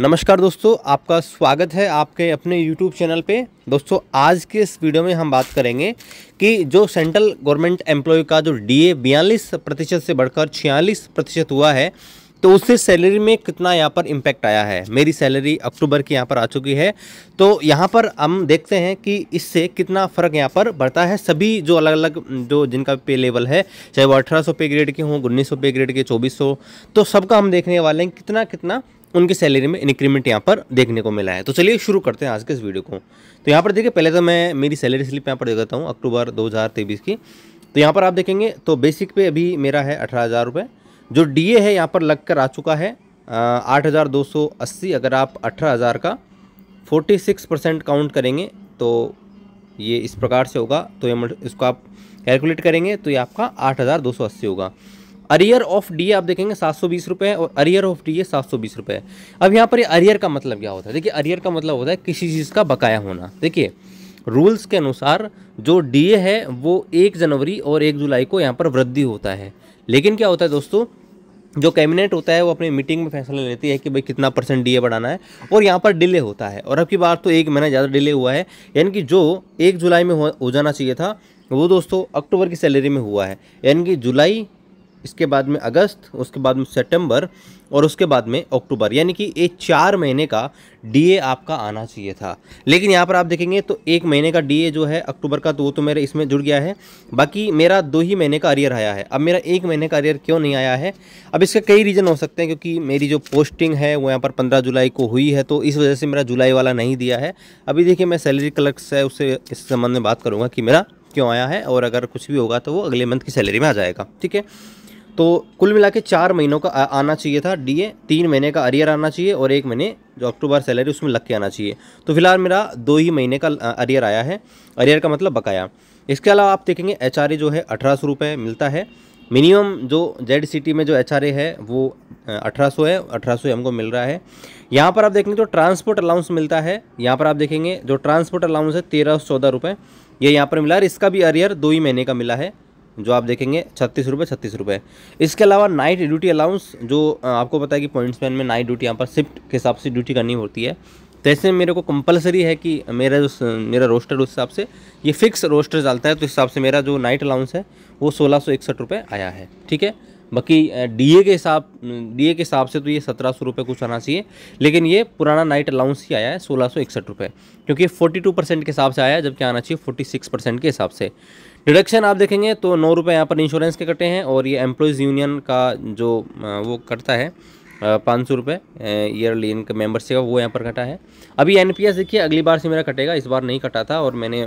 नमस्कार दोस्तों आपका स्वागत है आपके अपने YouTube चैनल पे दोस्तों आज के इस वीडियो में हम बात करेंगे कि जो सेंट्रल गवर्नमेंट एम्प्लॉय का जो डीए बयालीस प्रतिशत से बढ़कर छियालीस प्रतिशत हुआ है तो उससे सैलरी में कितना यहाँ पर इम्पैक्ट आया है मेरी सैलरी अक्टूबर की यहाँ पर आ चुकी है तो यहाँ पर हम देखते हैं कि इससे कितना फ़र्क यहाँ पर बढ़ता है सभी जो अलग अलग जो जिनका पे लेवल है चाहे वो अठारह पे ग्रेड के हों उन्नीस पे ग्रेड के चौबीस तो सबका हम देखने वाले हैं कितना कितना उनकी सैलरी में इंक्रीमेंट यहाँ पर देखने को मिला है तो चलिए शुरू करते हैं आज के इस वीडियो को तो यहाँ पर देखिए पहले तो मैं मेरी सैलरी स्लिप यहाँ पर देता हूँ अक्टूबर दो की तो यहाँ पर आप देखेंगे तो बेसिक पे अभी मेरा है अठारह हज़ार रुपये जो डी है यहाँ पर लग कर आ चुका है आठ हज़ार दो सौ अस्सी अगर आप अठारह हज़ार का फोर्टी सिक्स परसेंट काउंट करेंगे तो ये इस प्रकार से होगा तो ये इसको आप कैलकुलेट करेंगे तो ये आपका आठ हज़ार दो सौ अस्सी होगा अरियर ऑफ डी आप देखेंगे सात सौ बीस रुपये और अरियर ऑफ डी ए सात सौ बीस रुपये अब यहाँ पर अरियर का मतलब क्या होता है देखिए अरियर का मतलब होता है किसी चीज़ का बकाया होना देखिए रूल्स के अनुसार जो डीए है वो एक जनवरी और एक जुलाई को यहाँ पर वृद्धि होता है लेकिन क्या होता है दोस्तों जो कैबिनेट होता है वो अपनी मीटिंग में फैसला लेती है कि भाई कितना परसेंट डीए बढ़ाना है और यहाँ पर डिले होता है और अब की बार तो एक महीना ज़्यादा डिले हुआ है यानी कि जो एक जुलाई में हो जाना चाहिए था वो दोस्तों अक्टूबर की सैलरी में हुआ है यानी कि जुलाई इसके बाद में अगस्त उसके बाद में सितंबर और उसके बाद में अक्टूबर यानी कि ये चार महीने का डीए आपका आना चाहिए था लेकिन यहाँ पर आप देखेंगे तो एक महीने का डीए जो है अक्टूबर का तो वो तो मेरे इसमें जुड़ गया है बाकी मेरा दो ही महीने का अरियर आया है अब मेरा एक महीने का अरियर क्यों नहीं आया है अब इसके कई रीज़न हो सकते हैं क्योंकि मेरी जो पोस्टिंग है वो यहाँ पर पंद्रह जुलाई को हुई है तो इस वजह से मेरा जुलाई वाला नहीं दिया है अभी देखिए मैं सैलरी क्लर्क से उससे इस संबंध में बात करूँगा कि मेरा क्यों आया है और अगर कुछ भी होगा तो वो अगले मंथ की सैलरी में आ जाएगा ठीक है तो कुल मिला के चार महीनों का आना चाहिए था डीए तीन महीने का अरियर आना चाहिए और एक महीने जो अक्टूबर सैलरी उसमें लग के आना चाहिए तो फिलहाल मेरा दो ही महीने का अरियर आया है अरियर का मतलब बकाया इसके अलावा आप देखेंगे एच जो है अठारह सौ मिलता है मिनिमम जो जेड सिटी में जो एच है वो अठारह सौ है अठारह सौ हमको मिल रहा है यहाँ पर आप देखेंगे तो ट्रांसपोर्ट अलाउंस मिलता है यहाँ पर आप देखेंगे जो ट्रांसपोर्ट अलाउंस है तेरह सौ चौदह रुपये ये यहाँ पर मिला है इसका भी अरियर दो ही महीने का मिला है जो आप देखेंगे छत्तीस रुपये छत्तीस रुपये इसके अलावा नाइट ड्यूटी अलाउंस जो आपको पता है कि पॉइंट्स मैन में नाइट ड्यूटी यहाँ पर शिफ्ट के हिसाब से ड्यूटी करनी होती है तो ऐसे मेरे को कंपलसरी है कि मेरा जो मेरा रोस्टर उस हिसाब से ये फिक्स रोस्टर चलता है तो इस हिसाब से मेरा जो नाइट अलाउंस है वो सोलह सौ इकसठ रुपये आया है ठीक है बाकी डीए के हिसाब डीए के हिसाब से तो ये सत्रह सौ रुपये कुछ आना चाहिए लेकिन ये पुराना नाइट अलाउंस ही आया है सोलह सौ इकसठ रुपये क्योंकि फोर्टी टू परसेंट के हिसाब से आया है जबकि आना चाहिए फोर्टी सिक्स परसेंट के हिसाब से डिडक्शन आप देखेंगे तो नौ रुपये यहाँ पर इंश्योरेंस के कटे हैं और ये एम्प्लॉयज़ यूनियन का जो वो कटता है पाँच सौ रुपये ईयरली इनका मेम्बरशिप का वो यहाँ पर कटा है अभी एन देखिए अगली बार से मेरा कटेगा इस बार नहीं कटा था और मैंने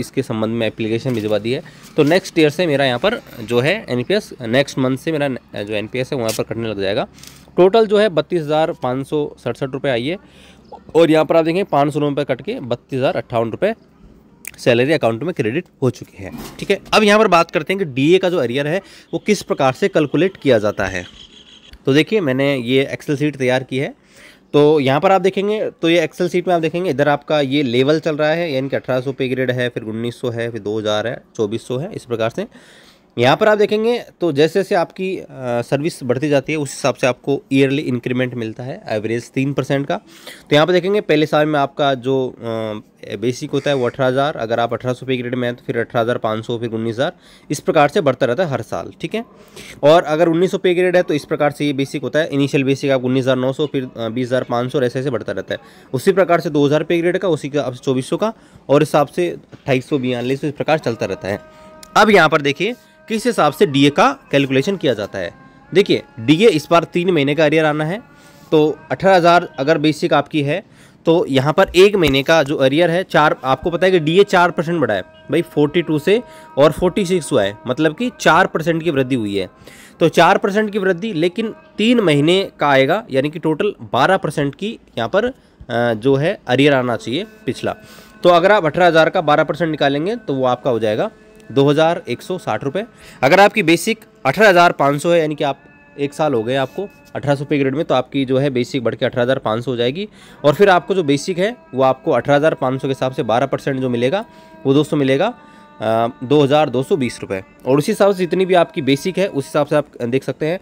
इसके संबंध में एप्लीकेशन भिजवा दी है तो नेक्स्ट ईयर से मेरा यहाँ पर जो है एन नेक्स्ट मंथ से मेरा जो एन है वहाँ पर कटने लग जाएगा टोटल जो है बत्तीस हज़ार पाँच सौ सड़सठ रुपये आई है और यहाँ पर आप देखेंगे पाँच सौ रुपये कट के बत्तीस हज़ार अट्ठावन रुपये सैलरी अकाउंट में क्रेडिट हो चुकी है ठीक है अब यहाँ पर बात करते हैं कि डीए का जो एरियर है वो किस प्रकार से कैलकुलेट किया जाता है तो देखिए मैंने ये एक्सेल सीट तैयार की है तो यहाँ पर आप देखेंगे तो ये एक्सेल सीट में आप देखेंगे इधर आपका ये लेवल चल रहा है यानी कि अठारह पे ग्रेड है फिर उन्नीस है फिर दो है चौबीस है इस प्रकार से यहाँ पर आप देखेंगे तो जैसे जैसे आपकी सर्विस बढ़ती जाती है उस हिसाब से आपको ईयरली इंक्रीमेंट मिलता है एवरेज तीन परसेंट का तो यहाँ पर देखेंगे पहले साल में आपका जो बेसिक होता है वो अठारह हज़ार अगर आप अठारह सौ पे ग्रेड में हैं तो फिर अठारह हज़ार पाँच सौ फिर उन्नीस हज़ार इस प्रकार से बढ़ता रहता है हर साल ठीक है और अगर उन्नीस सौ पे ग्रेड है तो इस प्रकार से ये बेसिक होता है इनिशियल बेसिक आप उन्नीस हज़ार नौ सौ फिर बीस हज़ार पाँच सौ ऐसे ऐसे बढ़ता रहता है उसी प्रकार से दो हज़ार पे ग्रेड का उसी से चौबीस सौ का और हिसाब से अट्ठाईस सौ बयालीस सौ इस प्रकार चलता रहता है अब यहाँ पर देखिए किस हिसाब से डीए का कैलकुलेशन किया जाता है देखिए डीए इस बार तीन महीने का अरियर आना है तो अठारह हज़ार अगर बेसिक आपकी है तो यहाँ पर एक महीने का जो अरियर है चार आपको पता है कि डीए चार परसेंट बढ़ा है भाई फोर्टी टू से और फोर्टी सिक्स हुआ है मतलब कि चार परसेंट की वृद्धि हुई है तो चार परसेंट की वृद्धि लेकिन तीन महीने का आएगा यानी कि टोटल बारह परसेंट की यहाँ पर जो है अरियर आना चाहिए पिछला तो अगर आप अठारह हज़ार का बारह परसेंट निकालेंगे तो वो आपका हो जाएगा दो हज़ार एक सौ साठ रुपये अगर आपकी बेसिक अठारह हज़ार पाँच सौ है यानी कि आप एक साल हो गए आपको अठारह सौ ग्रेड में तो आपकी जो है बेसिक बढ़ के अठारह हज़ार पाँच सौ हो जाएगी और फिर आपको जो बेसिक है वो आपको अठारह हज़ार पाँच सौ के हिसाब से बारह परसेंट जो मिलेगा वो दोस्तों मिलेगा दो हज़ार दो सौ बीस रुपये और उसी हिसाब से जितनी भी आपकी बेसिक है उस हिसाब से आप देख सकते हैं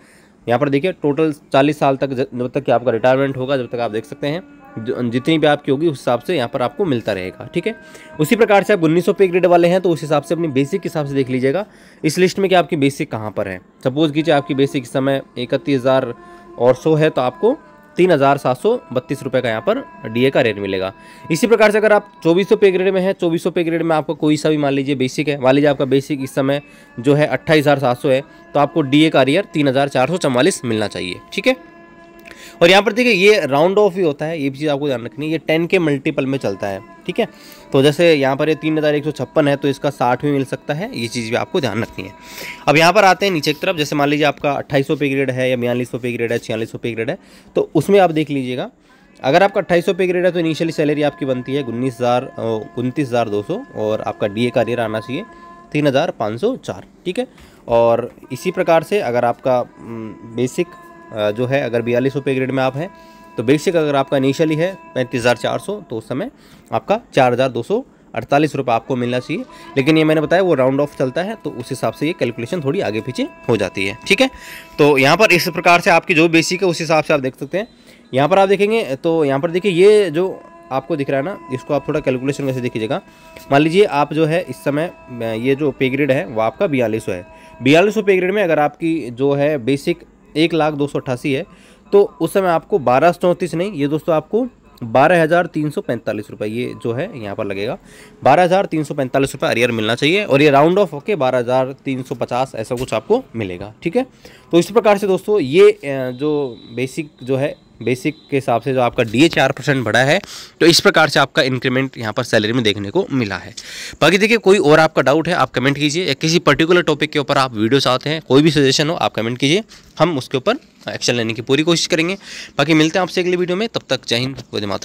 यहाँ पर देखिए टोटल चालीस साल तक जब तक कि आपका रिटायरमेंट होगा जब तक आप देख सकते हैं जितनी भी आपकी होगी उस हिसाब से यहाँ पर आपको मिलता रहेगा ठीक है उसी प्रकार से आप उन्नीस पे ग्रेड वाले हैं तो उस हिसाब से अपनी बेसिक के हिसाब से देख लीजिएगा इस लिस्ट में कि आपकी बेसिक कहाँ पर है सपोज कीजिए आपकी बेसिक इस समय इकतीस हज़ार और सौ है तो आपको तीन हज़ार सात सौ बत्तीस रुपये का यहाँ पर डीए का रेट मिलेगा इसी प्रकार से अगर आप चौबीस सौ पे ग्रेड में है चौबीस पे ग्रेड में आपको कोई सा भी मान लीजिए बेसिक है मान लीजिए आपका बेसिक इस समय जो है अट्ठाईस हज़ार सात सौ है तो आपको डीए का रियर तीन हज़ार चार सौ चवालीस मिलना चाहिए ठीक है और यहाँ पर देखिए ये राउंड ऑफ ही होता है ये भी चीज़ आपको ध्यान रखनी है ये टेन के मल्टीपल में चलता है ठीक है तो जैसे यहाँ पर ये तीन हज़ार एक सौ छप्पन है तो इसका साठ भी मिल सकता है ये चीज़ भी आपको ध्यान रखनी है अब यहाँ पर आते हैं नीचे की तरफ जैसे मान लीजिए आपका अट्ठाईस पे ग्रेड है या बयालीस पे ग्रेड है छियालीस पे ग्रेड है तो उसमें आप देख लीजिएगा अगर आपका अट्ठाईस पे ग्रेड है तो इनिशियली सैलरी आपकी बनती है उन्नीस हज़ार उनतीस हज़ार दो सौ और आपका डी का रेयर आना चाहिए तीन हज़ार पाँच सौ चार ठीक है और इसी प्रकार से अगर आपका बेसिक जो है अगर बयालीस रुपये ग्रेड में आप हैं तो बेसिक अगर आपका इनिशियली है पैंतीस हज़ार चार सौ तो उस समय आपका चार हज़ार दो सौ अड़तालीस रुपये आपको मिलना चाहिए लेकिन ये मैंने बताया वो राउंड ऑफ चलता है तो उस हिसाब से ये कैलकुलेशन थोड़ी आगे पीछे हो जाती है ठीक है तो यहाँ पर इस प्रकार से आपकी जो बेसिक है उस हिसाब से आप देख सकते हैं यहाँ पर आप देखेंगे तो यहाँ पर देखिए ये जो आपको दिख रहा है ना इसको आप थोड़ा कैलकुलेशन कैसे देखिएगा मान लीजिए आप जो है इस समय ये जो पे ग्रेड है वो आपका बयालीस है बयालीस पे ग्रेड में अगर आपकी जो है बेसिक एक लाख दो सौ अट्ठासी है तो उस समय आपको बारह सौ चौंतीस नहीं ये दोस्तों आपको बारह हज़ार तीन सौ पैंतालीस रुपये ये जो है यहाँ पर लगेगा बारह हज़ार तीन सौ पैंतालीस रुपये अरियर मिलना चाहिए और ये राउंड ऑफ होके बारह हज़ार तीन सौ पचास ऐसा कुछ आपको मिलेगा ठीक है तो इस प्रकार से दोस्तों ये जो बेसिक जो है बेसिक के हिसाब से जो आपका डी चार परसेंट बढ़ा है तो इस प्रकार से आपका इंक्रीमेंट यहाँ पर सैलरी में देखने को मिला है बाकी देखिए कोई और आपका डाउट है आप कमेंट कीजिए या किसी पर्टिकुलर टॉपिक के ऊपर आप वीडियो चाहते हैं कोई भी सजेशन हो आप कमेंट कीजिए हम उसके ऊपर एक्शन लेने की पूरी कोशिश करेंगे बाकी मिलते हैं आपसे अगली वीडियो में तब तक जय हिंद वे मात्र